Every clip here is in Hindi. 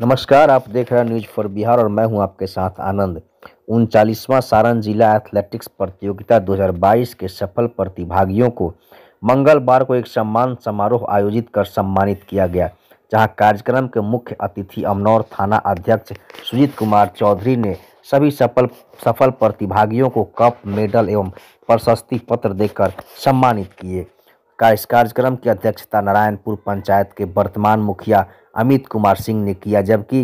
नमस्कार आप देख रहे हैं न्यूज फॉर बिहार और मैं हूं आपके साथ आनंद उनचालीसवां सारण जिला एथलेटिक्स प्रतियोगिता 2022 के सफल प्रतिभागियों को मंगलवार को एक सम्मान समारोह आयोजित कर सम्मानित किया गया जहां कार्यक्रम के मुख्य अतिथि अमनौर थाना अध्यक्ष सुजीत कुमार चौधरी ने सभी सफल सफल प्रतिभागियों को कप मेडल एवं प्रशस्ति पत्र देकर सम्मानित किए का इस कार्यक्रम की अध्यक्षता नारायणपुर पंचायत के वर्तमान मुखिया अमित कुमार सिंह ने किया जबकि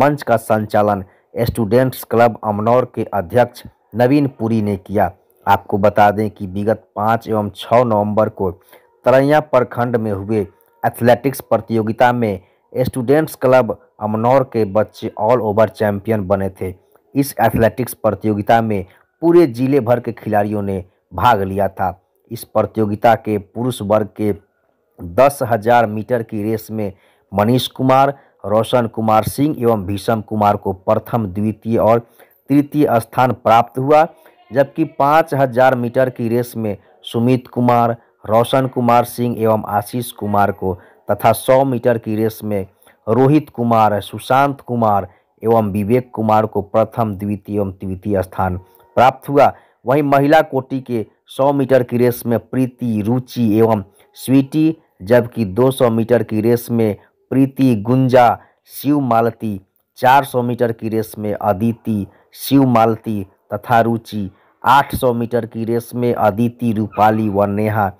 मंच का संचालन स्टूडेंट्स क्लब अमनौर के अध्यक्ष नवीन पुरी ने किया आपको बता दें कि विगत पाँच एवं छः नवंबर को तरैया प्रखंड में हुए एथलेटिक्स प्रतियोगिता में स्टूडेंट्स क्लब अमनौर के बच्चे ऑल ओवर चैंपियन बने थे इस एथलेटिक्स प्रतियोगिता में पूरे जिले भर के खिलाड़ियों ने भाग लिया था इस प्रतियोगिता के पुरुष वर्ग के दस हज़ार मीटर की रेस में मनीष कुमार रोशन कुमार सिंह एवं भीषम कुमार को प्रथम द्वितीय और तृतीय स्थान प्राप्त हुआ जबकि पाँच हजार मीटर की रेस में सुमित कुमार रोशन कुमार सिंह एवं आशीष कुमार को तथा सौ मीटर की रेस में रोहित कुमार सुशांत कुमार एवं विवेक कुमार को प्रथम द्वितीय एवं तृतीय स्थान प्राप्त हुआ वहीं महिला कोटि के 100 मीटर की रेस में प्रीति रुचि एवं स्वीटी जबकि 200 मीटर की रेस में प्रीति गुंजा शिव मालती सौ मीटर की रेस में अदिति शिव मालती तथा रुचि आठ सौ मीटर की रेस में अदिति रूपाली व नेहा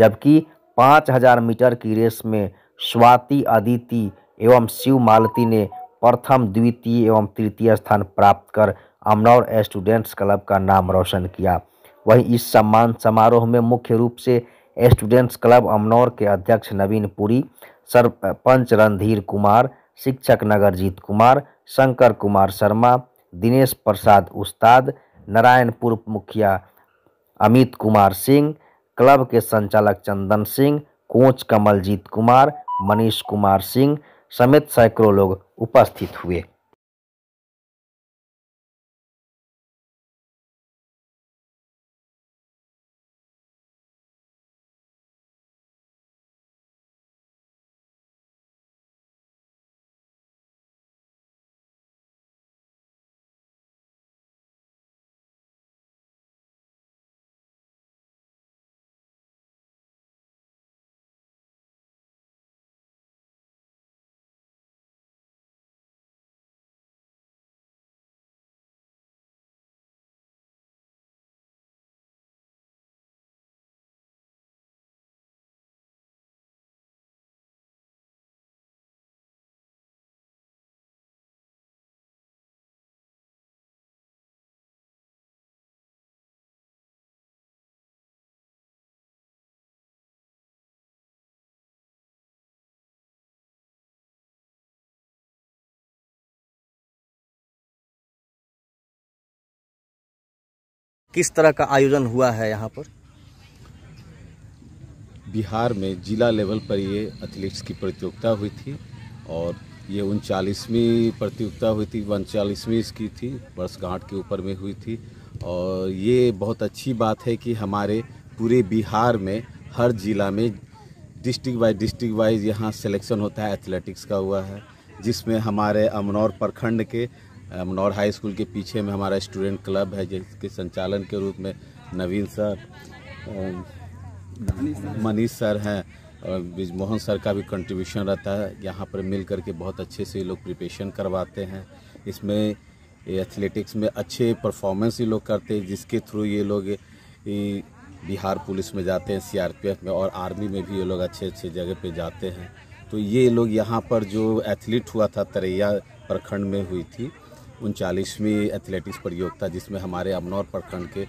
जबकि पाँच हजार मीटर की रेस में स्वाति अदिति एवं शिव मालती ने प्रथम द्वितीय एवं तृतीय स्थान प्राप्त कर अमनौर स्टूडेंट्स क्लब का नाम रोशन किया वहीं इस सम्मान समारोह में मुख्य रूप से स्टूडेंट्स क्लब अमनौर के अध्यक्ष नवीन पुरी सरपंच रणधीर कुमार शिक्षक नगरजीत कुमार शंकर कुमार शर्मा दिनेश प्रसाद उस्ताद नारायणपुर मुखिया अमित कुमार सिंह क्लब के संचालक चंदन सिंह कोच कमलजीत कुमार मनीष कुमार सिंह समेत सैकड़ों लोग उपस्थित हुए किस तरह का आयोजन हुआ है यहाँ पर बिहार में जिला लेवल पर ये एथलीट्स की प्रतियोगिता हुई थी और ये उनचालीसवीं प्रतियोगिता हुई थी उनचालीसवीं इसकी थी वर्षगांठ के ऊपर में हुई थी और ये बहुत अच्छी बात है कि हमारे पूरे बिहार में हर जिला में डिस्ट्रिक्ट वाइज डिस्ट्रिक्ट वाइज यहाँ सिलेक्शन होता है एथलेटिक्स का हुआ है जिसमें हमारे अमनौर प्रखंड के मनौर हाई स्कूल के पीछे में हमारा स्टूडेंट क्लब है जिसके संचालन के रूप में नवीन सर मनीष सर हैं और ब्रिजमोहन सर का भी कंट्रीब्यूशन रहता है यहाँ पर मिल करके बहुत अच्छे से ये लोग प्रिपेशन करवाते हैं इसमें एथलेटिक्स में अच्छे परफॉर्मेंस ये लोग करते हैं जिसके थ्रू ये लोग बिहार पुलिस में जाते हैं सीआरपीएफ में और आर्मी में भी ये लोग अच्छे अच्छे जगह पे जाते हैं तो ये लोग यहाँ पर जो एथलीट हुआ था तरैया प्रखंड में हुई थी उनचालीसवीं एथलेटिक्स प्रतियोगिता जिसमें हमारे अमनौर प्रखंड के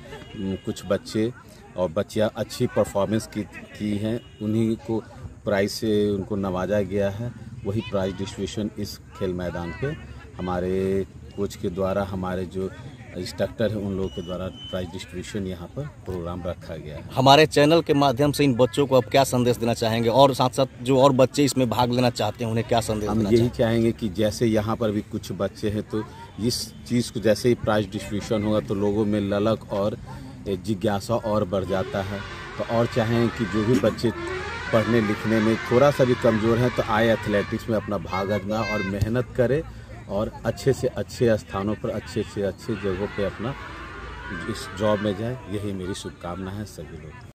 कुछ बच्चे और बच्चियाँ अच्छी परफॉर्मेंस की की हैं उन्हीं को प्राइज से उनको नवाजा गया है वही प्राइज डिस्ट्रीब्यूशन इस खेल मैदान पे हमारे कोच के द्वारा हमारे जो इंस्ट्रक्टर है उन लोगों के द्वारा प्राइज डिस्ट्रीब्यूशन यहाँ पर प्रोग्राम रखा गया है हमारे चैनल के माध्यम से इन बच्चों को अब क्या संदेश देना चाहेंगे और साथ साथ जो और बच्चे इसमें भाग लेना चाहते हैं उन्हें क्या संदेश हम यही चाहेंगे कि जैसे यहाँ पर भी कुछ बच्चे हैं तो इस चीज़ को जैसे ही प्राइज डिस्ट्रीब्यूशन होगा तो लोगों में ललक और जिज्ञासा और बढ़ जाता है तो और चाहें कि जो भी बच्चे पढ़ने लिखने में थोड़ा सा भी कमज़ोर हैं तो आए एथलेटिक्स में अपना भाग ना और मेहनत करें और अच्छे से अच्छे स्थानों पर अच्छे से अच्छे जगहों पे अपना इस जॉब में जाए यही मेरी शुभकामना है सभी लोग